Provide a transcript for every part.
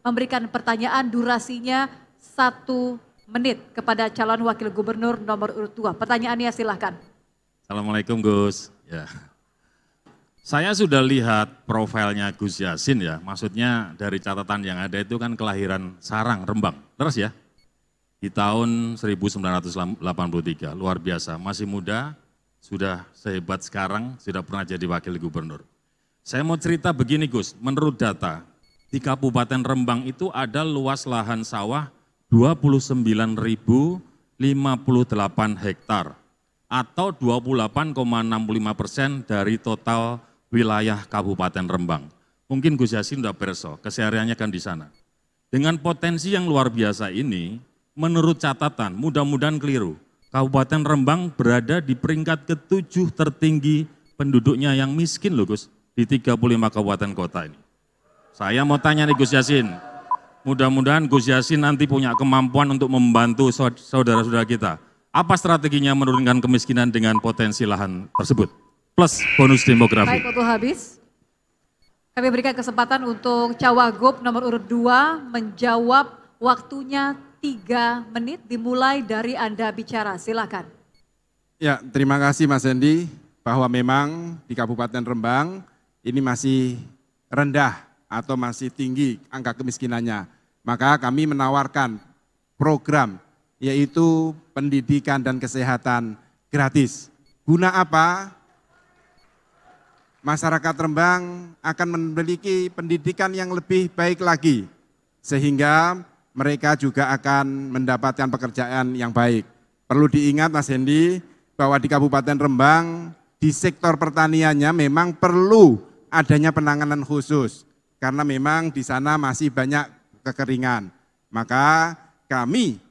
memberikan pertanyaan durasinya satu menit kepada calon wakil gubernur nomor urut dua. Pertanyaannya silahkan. Assalamualaikum Gus. Ya. Saya sudah lihat profilnya Gus Yasin ya, maksudnya dari catatan yang ada itu kan kelahiran Sarang, Rembang, terus ya? Di tahun 1983, luar biasa, masih muda, sudah sehebat sekarang, sudah pernah jadi wakil gubernur. Saya mau cerita begini Gus, menurut data, di Kabupaten Rembang itu ada luas lahan sawah 29.058 hektar atau 28,65 persen dari total wilayah Kabupaten Rembang. Mungkin Gus Yasin sudah perso, kesehariannya kan di sana. Dengan potensi yang luar biasa ini, menurut catatan, mudah-mudahan keliru, Kabupaten Rembang berada di peringkat ketujuh tertinggi penduduknya yang miskin loh Gus, di 35 kabupaten kota ini. Saya mau tanya nih Gus Yasin. Mudah-mudahan Gus Yasin nanti punya kemampuan untuk membantu saudara-saudara kita. Apa strateginya menurunkan kemiskinan dengan potensi lahan tersebut? Plus bonus demografi. Baik, waktu habis. Kami berikan kesempatan untuk Cawagup nomor urut 2 menjawab waktunya 3 menit dimulai dari Anda bicara. Silakan. Ya, terima kasih Mas Hendi bahwa memang di Kabupaten Rembang ini masih rendah atau masih tinggi angka kemiskinannya. Maka kami menawarkan program yaitu pendidikan dan kesehatan gratis. Guna apa? Masyarakat Rembang akan memiliki pendidikan yang lebih baik lagi sehingga mereka juga akan mendapatkan pekerjaan yang baik. Perlu diingat Mas Hendi bahwa di Kabupaten Rembang di sektor pertaniannya memang perlu adanya penanganan khusus karena memang di sana masih banyak kekeringan. Maka kami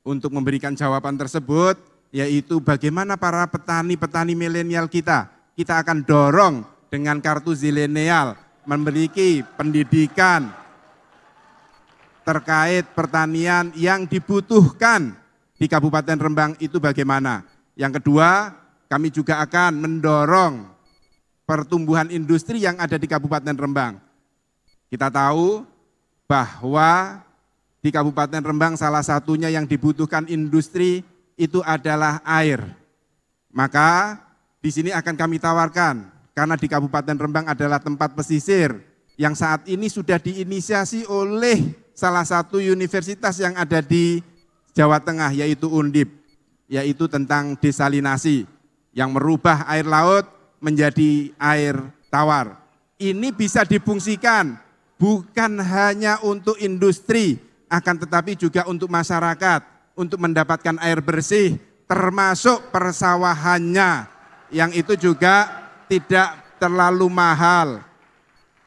untuk memberikan jawaban tersebut yaitu bagaimana para petani-petani milenial kita, kita akan dorong dengan kartu zilenial memiliki pendidikan terkait pertanian yang dibutuhkan di Kabupaten Rembang itu bagaimana. Yang kedua, kami juga akan mendorong pertumbuhan industri yang ada di Kabupaten Rembang kita tahu bahwa di Kabupaten Rembang salah satunya yang dibutuhkan industri itu adalah air. Maka di sini akan kami tawarkan karena di Kabupaten Rembang adalah tempat pesisir yang saat ini sudah diinisiasi oleh salah satu universitas yang ada di Jawa Tengah yaitu Undip, yaitu tentang desalinasi yang merubah air laut menjadi air tawar. Ini bisa difungsikan bukan hanya untuk industri, akan tetapi juga untuk masyarakat, untuk mendapatkan air bersih, termasuk persawahannya, yang itu juga tidak terlalu mahal.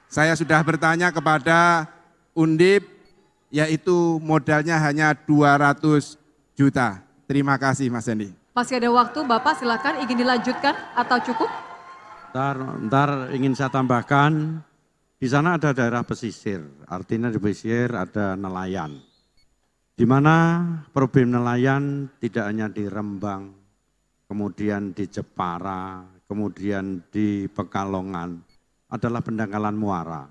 Saya sudah bertanya kepada Undip, yaitu modalnya hanya 200 juta. Terima kasih Mas Hendi. Masih ada waktu Bapak silakan ingin dilanjutkan atau cukup? Ntar, ntar ingin saya tambahkan, di sana ada daerah pesisir, artinya di pesisir ada nelayan. Di mana problem nelayan tidak hanya di Rembang, kemudian di Jepara, kemudian di Pekalongan, adalah pendangkalan muara.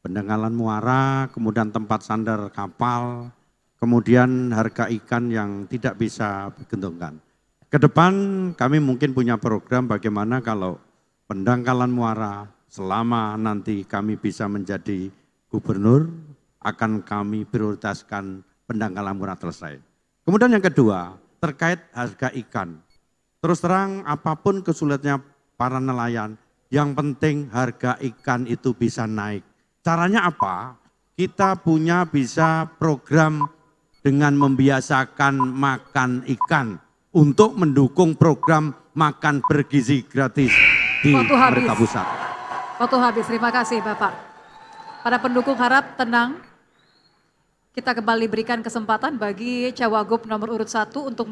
Pendangkalan muara, kemudian tempat sandar kapal, kemudian harga ikan yang tidak bisa digentungkan. Kedepan kami mungkin punya program bagaimana kalau pendangkalan muara Selama nanti kami bisa menjadi gubernur, akan kami prioritaskan pendangkalan murah selesai. Kemudian yang kedua, terkait harga ikan. Terus terang apapun kesulitnya para nelayan, yang penting harga ikan itu bisa naik. Caranya apa? Kita punya bisa program dengan membiasakan makan ikan untuk mendukung program makan bergizi gratis di pemerintah pusat. Waktu habis, terima kasih Bapak. Para pendukung harap tenang. Kita kembali berikan kesempatan bagi Cawagup nomor urut satu untuk